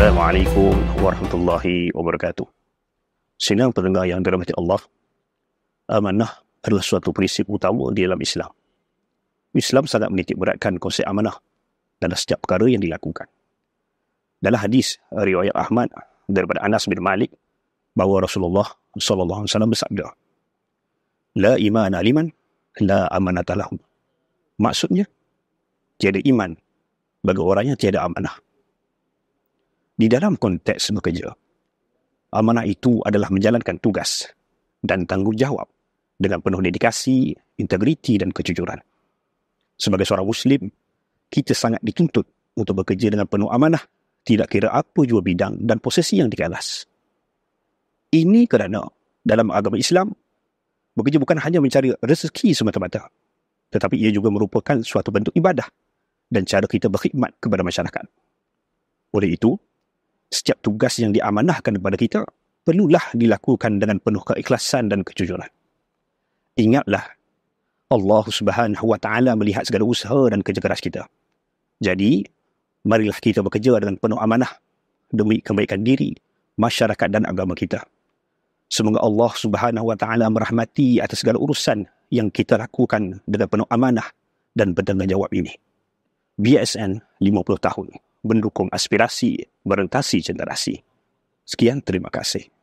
Assalamualaikum warahmatullahi wabarakatuh. Senang pendengar yang dirahmati Allah, amanah adalah suatu prinsip utama di dalam Islam. Islam sangat menitik beratkan konsep amanah dalam setiap perkara yang dilakukan. Dalam hadis riwayat Ahmad daripada Anas bin Malik bahawa Rasulullah sallallahu alaihi wasallam bersabda, "La imana liman la amanata lahum." Maksudnya, tiada iman bagi orang yang tiada amanah di dalam konteks bekerja, amanah itu adalah menjalankan tugas dan tanggungjawab dengan penuh dedikasi, integriti dan kejujuran. Sebagai seorang Muslim, kita sangat dituntut untuk bekerja dengan penuh amanah, tidak kira apa jua bidang dan posisi yang dikalas. Ini kerana dalam agama Islam, bekerja bukan hanya mencari rezeki semata-mata, tetapi ia juga merupakan suatu bentuk ibadah dan cara kita berkhidmat kepada masyarakat. Oleh itu, setiap tugas yang diamanahkan kepada kita perlulah dilakukan dengan penuh keikhlasan dan kejujuran. Ingatlah, Allah Subhanahu Wa Taala melihat segala usaha dan kerja keras kita. Jadi, marilah kita bekerja dengan penuh amanah demi kebaikan diri, masyarakat dan agama kita. Semoga Allah Subhanahu Wa Taala merahmati atas segala urusan yang kita lakukan dengan penuh amanah dan bertanggungjawab ini. BSN 50 tahun mendukung aspirasi berorientasi generasi. Sekian, terima kasih.